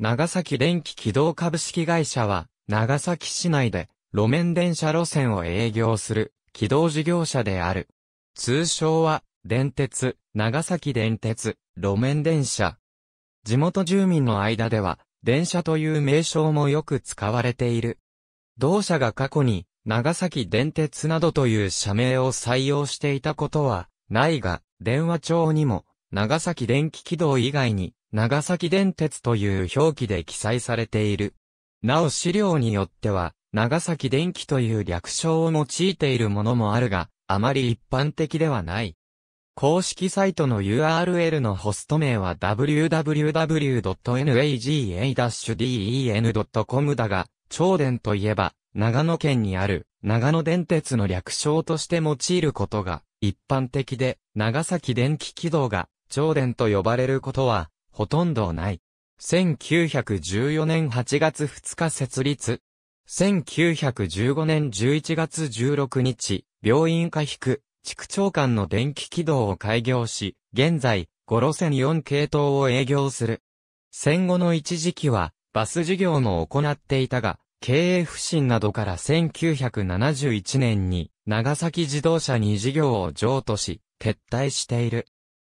長崎電気軌道株式会社は、長崎市内で路面電車路線を営業する軌道事業者である。通称は、電鉄、長崎電鉄、路面電車。地元住民の間では、電車という名称もよく使われている。同社が過去に、長崎電鉄などという社名を採用していたことは、ないが、電話帳にも、長崎電気軌道以外に、長崎電鉄という表記で記載されている。なお資料によっては、長崎電気という略称を用いているものもあるが、あまり一般的ではない。公式サイトの URL のホスト名は www.naga-den.com だが、長電といえば、長野県にある、長野電鉄の略称として用いることが、一般的で、長崎電気軌道が、長電と呼ばれることは、ほとんどない。1914年8月2日設立。1915年11月16日、病院化引地区長官の電気軌道を開業し、現在、5路線4系統を営業する。戦後の一時期は、バス事業も行っていたが、経営不振などから1971年に、長崎自動車に事業を譲渡し、撤退している。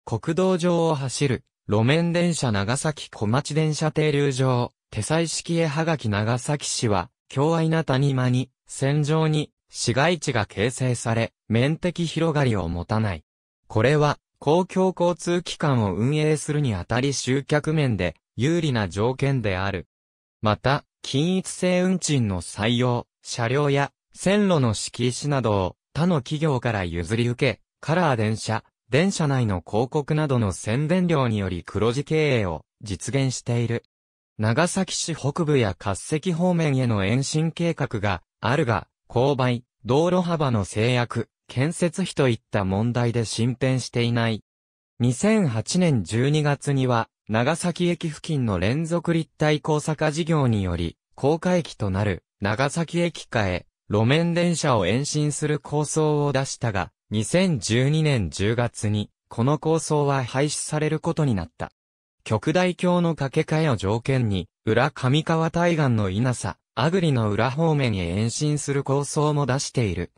国道上を走る、路面電車長崎小町電車停留場、手載式絵はがき長崎市は、京愛な谷間に、線上に、市街地が形成され、面的広がりを持たない。これは、公共交通機関を運営するにあたり集客面で、有利な条件である。また、均一性運賃の採用、車両や、線路の敷石などを、他の企業から譲り受け、カラー電車、電車内の広告などの宣伝料により黒字経営を実現している。長崎市北部や滑石方面への延伸計画があるが、勾配、道路幅の制約、建設費といった問題で進展していない。2008年12月には、長崎駅付近の連続立体交差化事業により、高架駅となる長崎駅下へ路面電車を延伸する構想を出したが、2012年10月に、この構想は廃止されることになった。極大橋の架け替えを条件に、裏上川対岸の稲佐、アグリの裏方面へ延伸する構想も出している。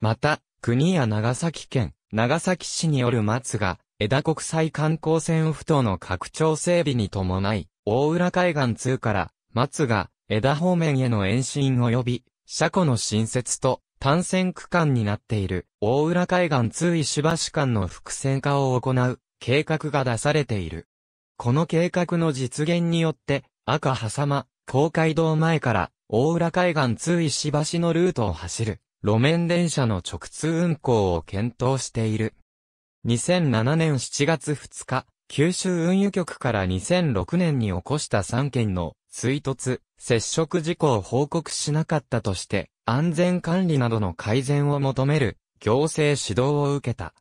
また、国や長崎県、長崎市による松が、枝国際観光船不当の拡張整備に伴い、大浦海岸2から、松が、枝方面への延伸及び、車庫の新設と、感線区間になっている大浦海岸通石橋間の複線化を行う計画が出されている。この計画の実現によって赤狭間、東海道前から大浦海岸通石橋のルートを走る路面電車の直通運行を検討している。2007年7月2日、九州運輸局から2006年に起こした3件の追突、接触事故を報告しなかったとして、安全管理などの改善を求める、行政指導を受けた。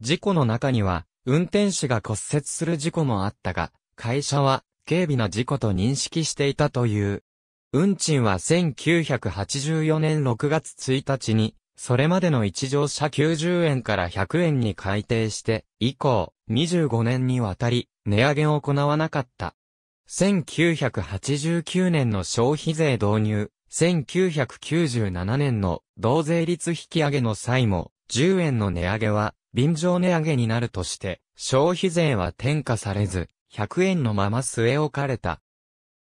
事故の中には、運転士が骨折する事故もあったが、会社は、軽微な事故と認識していたという。運賃は1984年6月1日に、それまでの一乗車90円から100円に改定して、以降、25年にわたり、値上げを行わなかった。1989年の消費税導入、1997年の同税率引き上げの際も、10円の値上げは、便乗値上げになるとして、消費税は転嫁されず、100円のまま据え置かれた。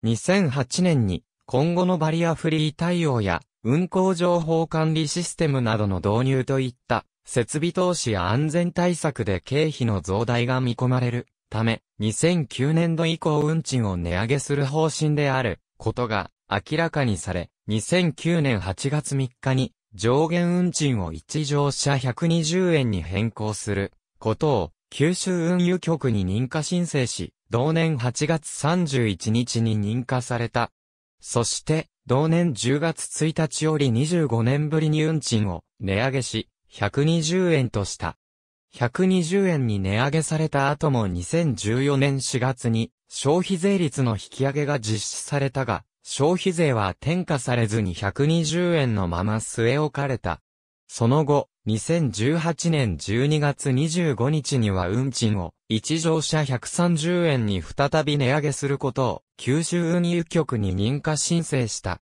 2008年に、今後のバリアフリー対応や、運行情報管理システムなどの導入といった、設備投資や安全対策で経費の増大が見込まれるため、2009年度以降運賃を値上げする方針であることが明らかにされ、2009年8月3日に上限運賃を1乗車120円に変更することを九州運輸局に認可申請し、同年8月31日に認可された。そして、同年10月1日より25年ぶりに運賃を値上げし、120円とした。120円に値上げされた後も2014年4月に消費税率の引き上げが実施されたが、消費税は転嫁されずに120円のまま据え置かれた。その後、2018年12月25日には運賃を一乗車130円に再び値上げすることを九州運輸局に認可申請した。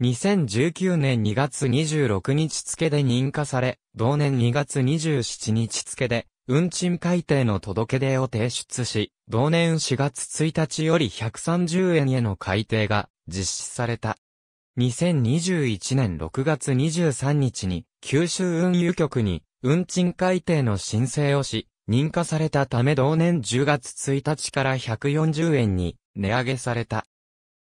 2019年2月26日付で認可され、同年2月27日付で、運賃改定の届け出を提出し、同年4月1日より130円への改定が実施された。2021年6月23日に九州運輸局に運賃改定の申請をし、認可されたため同年10月1日から140円に値上げされた。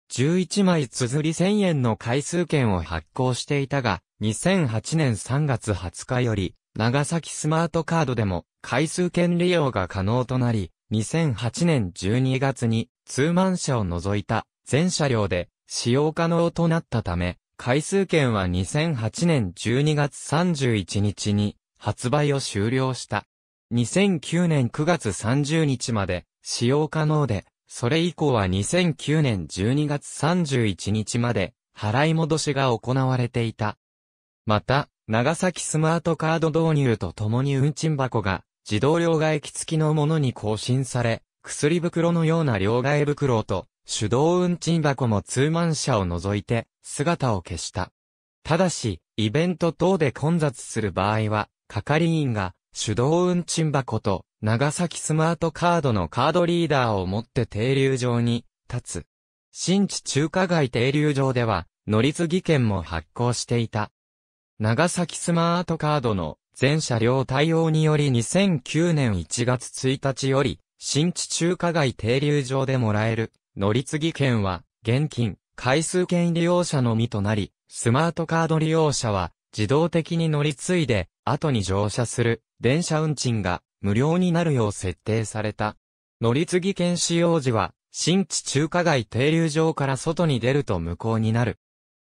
11枚綴り1000円の回数券を発行していたが、2008年3月20日より、長崎スマートカードでも回数券利用が可能となり、2008年12月に、通満車を除いた全車両で使用可能となったため、回数券は2008年12月31日に発売を終了した。2009年9月30日まで使用可能で、それ以降は2009年12月31日まで、払い戻しが行われていた。また、長崎スマートカード導入とともに運賃箱が、自動両替機付きのものに更新され、薬袋のような両替袋と、手動運賃箱も通満車を除いて、姿を消した。ただし、イベント等で混雑する場合は、係員が手動運賃箱と長崎スマートカードのカードリーダーを持って停留場に立つ。新地中華街停留場では、乗り継ぎ券も発行していた。長崎スマートカードの全車両対応により2009年1月1日より、新地中華街停留場でもらえる乗り継ぎ券は、現金、回数券利用者のみとなり、スマートカード利用者は自動的に乗り継いで、後に乗車する電車運賃が無料になるよう設定された。乗り継ぎ券使用時は、新地中華街停留場から外に出ると無効になる。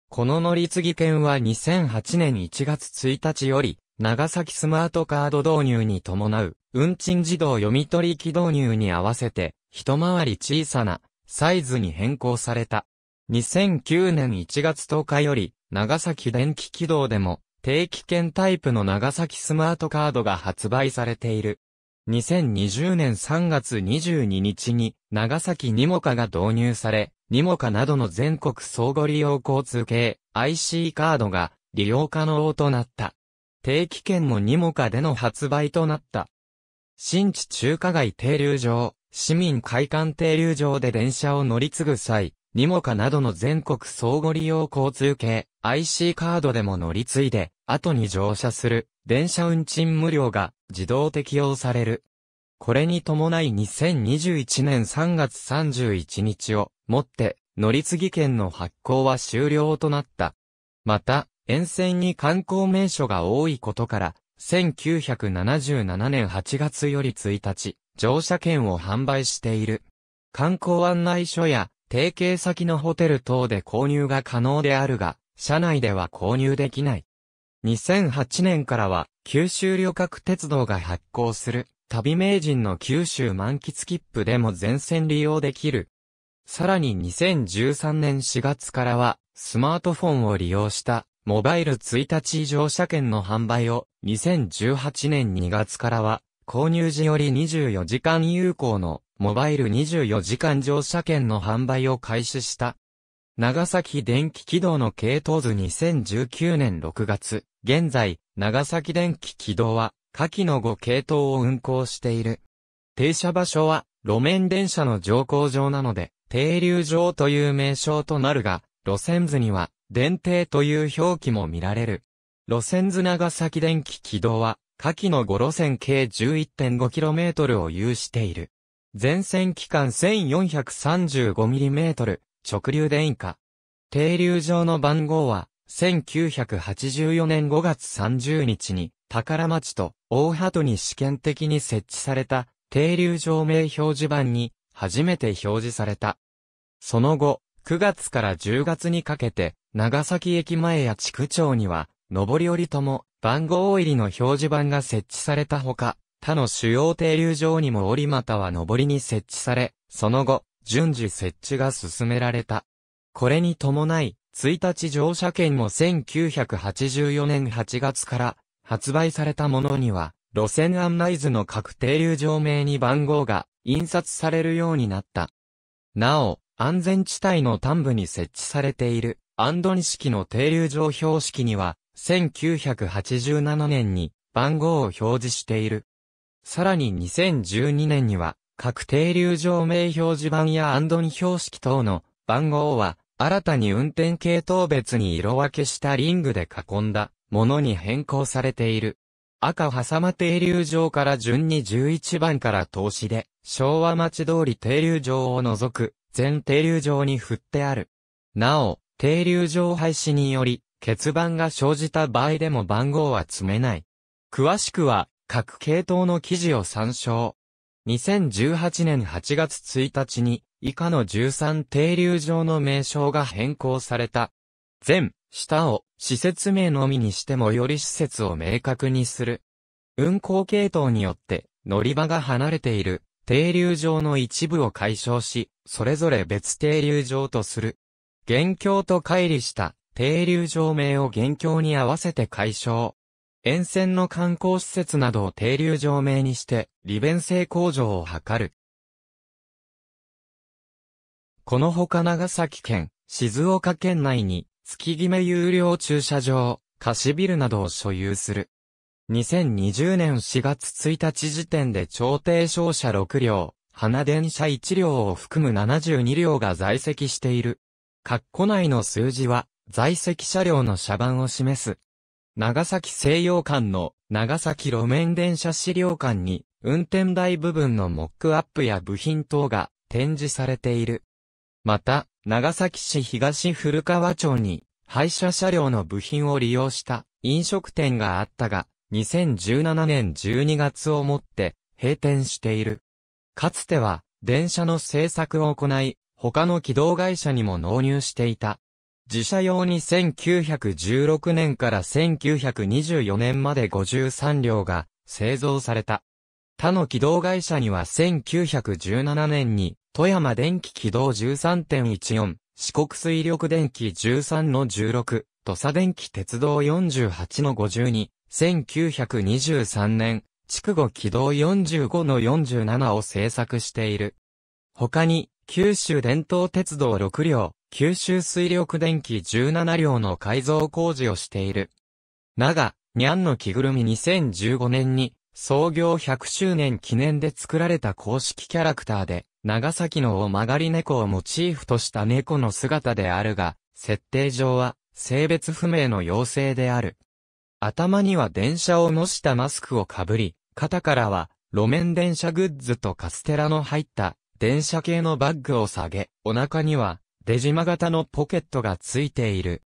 この乗り継ぎ券は2008年1月1日より、長崎スマートカード導入に伴う、運賃自動読み取り機導入に合わせて、一回り小さな、サイズに変更された。2009年1月10日より、長崎電気軌道でも、定期券タイプの長崎スマートカードが発売されている。2020年3月22日に、長崎ニモカが導入され、ニモカなどの全国相互利用交通系 IC カードが利用可能となった。定期券もニモカでの発売となった。新地中華街停留場、市民会館停留場で電車を乗り継ぐ際、ニモカなどの全国相互利用交通系 IC カードでも乗り継いで、後に乗車する電車運賃無料が自動適用される。これに伴い2021年3月31日をもって乗り継ぎ券の発行は終了となった。また、沿線に観光名所が多いことから、1977年8月より1日、乗車券を販売している。観光案内所や提携先のホテル等で購入が可能であるが、車内では購入できない。2008年からは、九州旅客鉄道が発行する、旅名人の九州満喫切符でも全線利用できる。さらに2013年4月からは、スマートフォンを利用した、モバイル1日乗車券の販売を、2018年2月からは、購入時より24時間有効のモバイル24時間乗車券の販売を開始した。長崎電気軌道の系統図2019年6月、現在、長崎電気軌道は、下記の5系統を運行している。停車場所は、路面電車の乗降場なので、停留場という名称となるが、路線図には、電停という表記も見られる。路線図長崎電気軌道は、下記の5路線計 11.5km を有している。全線期間 1435mm、直流電化。停留場の番号は、1984年5月30日に、宝町と大鳩に試験的に設置された、停留場名表示板に、初めて表示された。その後、9月から10月にかけて、長崎駅前や地区町には、上り降りとも、番号入りの表示板が設置されたほか、他の主要停留場にも折または上りに設置され、その後、順次設置が進められた。これに伴い、1日乗車券も1984年8月から発売されたものには、路線案内図の各停留場名に番号が印刷されるようになった。なお、安全地帯の端部に設置されているアンドニ式の停留場標識には、1987年に番号を表示している。さらに2012年には、各停留場名表示板やアンドン標識等の番号は、新たに運転系統別に色分けしたリングで囲んだものに変更されている。赤挟間停留場から順に11番から投資で、昭和町通り停留場を除く、全停留場に振ってある。なお、停留場廃止により、欠番が生じた場合でも番号は詰めない。詳しくは、各系統の記事を参照。2018年8月1日に、以下の13停留場の名称が変更された。全、下を施設名のみにしてもより施設を明確にする。運行系統によって乗り場が離れている停留場の一部を解消し、それぞれ別停留場とする。現況と乖離した停留場名を現況に合わせて解消。沿線の観光施設などを停留場名にして、利便性向上を図る。このほか長崎県、静岡県内に、月決め有料駐車場、貸しビルなどを所有する。2020年4月1日時点で調停商社6両、花電車1両を含む72両が在籍している。括弧内の数字は、在籍車両の車番を示す。長崎西洋館の長崎路面電車資料館に運転台部分のモックアップや部品等が展示されている。また、長崎市東古川町に廃車車両の部品を利用した飲食店があったが、2017年12月をもって閉店している。かつては電車の製作を行い、他の軌道会社にも納入していた自社用に1916年から1924年まで53両が製造された。他の軌道会社には1917年に富山電気軌道13.14、四国水力電気13の16、土佐電気鉄道48の52、1923年、筑後軌道45の47を製作している。他に、九州伝統鉄道6両、九州水力電気17両の改造工事をしている。長、にゃんの着ぐるみ2015年に、創業100周年記念で作られた公式キャラクターで、長崎の大曲がり猫をモチーフとした猫の姿であるが、設定上は、性別不明の妖精である。頭には電車を模したマスクをかぶり、肩からは、路面電車グッズとカステラの入った電車系のバッグを下げ、お腹には、出島型のポケットがついている。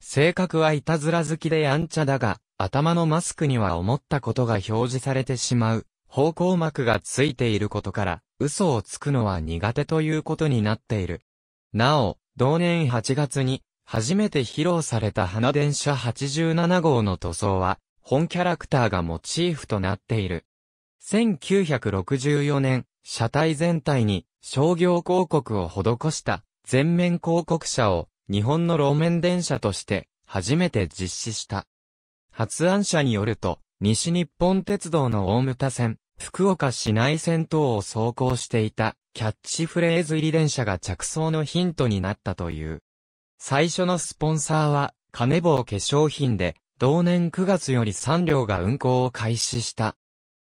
性格はいたずら好きでやんちゃだが、頭のマスクには思ったことが表示されてしまう、方向膜がついていることから、嘘をつくのは苦手ということになっている。なお、同年8月に、初めて披露された花電車87号の塗装は、本キャラクターがモチーフとなっている。1964年、車体全体に商業広告を施した全面広告車を日本の路面電車として初めて実施した。発案者によると、西日本鉄道の大牟田線、福岡市内線等を走行していたキャッチフレーズ入り電車が着想のヒントになったという。最初のスポンサーは、金棒化粧品で、同年9月より3両が運行を開始した。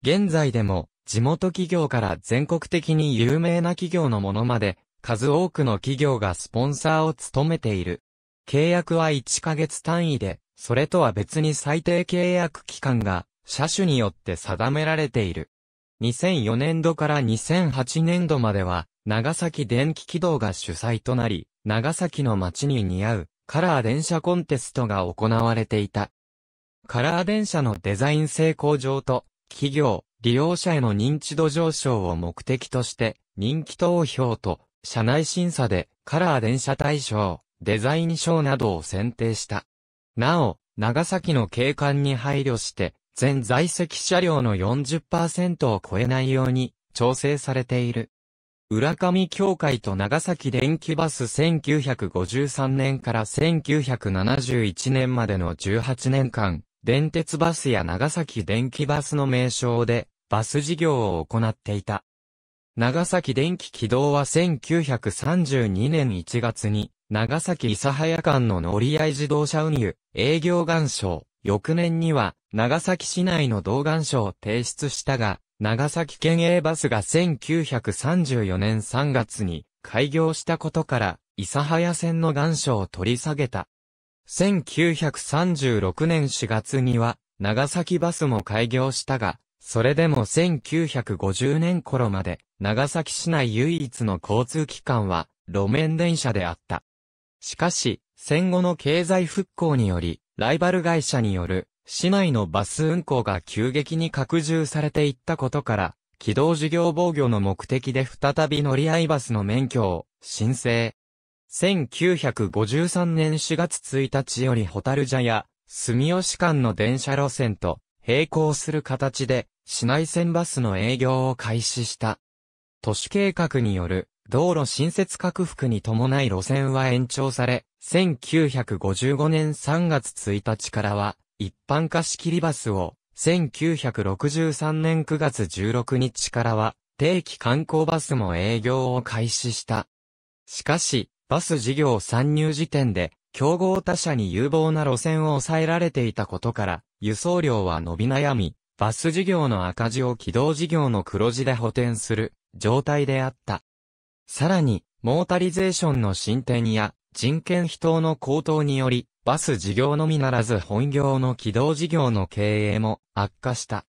現在でも、地元企業から全国的に有名な企業のものまで、数多くの企業がスポンサーを務めている。契約は1ヶ月単位で、それとは別に最低契約期間が、車種によって定められている。2004年度から2008年度までは、長崎電気軌道が主催となり、長崎の街に似合う、カラー電車コンテストが行われていた。カラー電車のデザイン性向上と、企業、利用者への認知度上昇を目的として、人気投票と、社内審査で、カラー電車大賞、デザイン賞などを選定した。なお、長崎の景観に配慮して、全在籍車両の40%を超えないように、調整されている。浦上協会と長崎電気バス1953年から1971年までの18年間、電鉄バスや長崎電気バスの名称で、バス事業を行っていた。長崎電気軌道は1932年1月に、長崎諫早間の乗り合い自動車運輸、営業願書、翌年には、長崎市内の同願書を提出したが、長崎県営バスが1934年3月に開業したことから、諫早線の願書を取り下げた。1936年4月には、長崎バスも開業したが、それでも1950年頃まで、長崎市内唯一の交通機関は、路面電車であった。しかし、戦後の経済復興により、ライバル会社による、市内のバス運行が急激に拡充されていったことから、軌道事業防御の目的で再び乗り合いバスの免許を申請。1953年4月1日よりホタルジャや住吉間の電車路線と並行する形で市内線バスの営業を開始した。都市計画による道路新設拡幅に伴い路線は延長され、1955年3月1日からは一般貸切りバスを、1963年9月16日からは定期観光バスも営業を開始した。しかし、バス事業参入時点で、競合他社に有望な路線を抑えられていたことから、輸送量は伸び悩み、バス事業の赤字を軌道事業の黒字で補填する状態であった。さらに、モータリゼーションの進展や人権費等の高騰により、バス事業のみならず本業の軌道事業の経営も悪化した。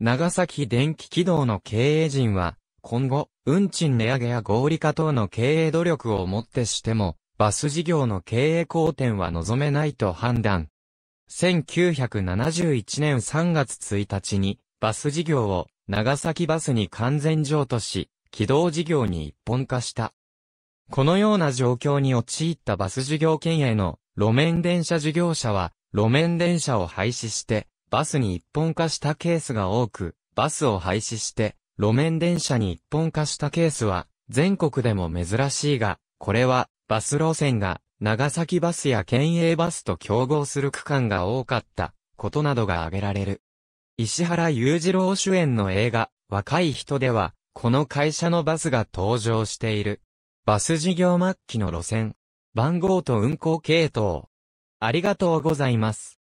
長崎電気軌道の経営陣は、今後、運賃値上げや合理化等の経営努力をもってしても、バス事業の経営好転は望めないと判断、1971年3月1日に、バス事業を長崎バスに完全譲渡し、軌道事業に一本化した。このような状況に陥ったバス事業圏への路面電車事業者は、路面電車を廃止して、バスに一本化したケースが多く、バスを廃止して、路面電車に一本化したケースは、全国でも珍しいが、これは、バス路線が長崎バスや県営バスと競合する区間が多かったことなどが挙げられる。石原裕次郎主演の映画、若い人では、この会社のバスが登場している。バス事業末期の路線、番号と運行系統。ありがとうございます。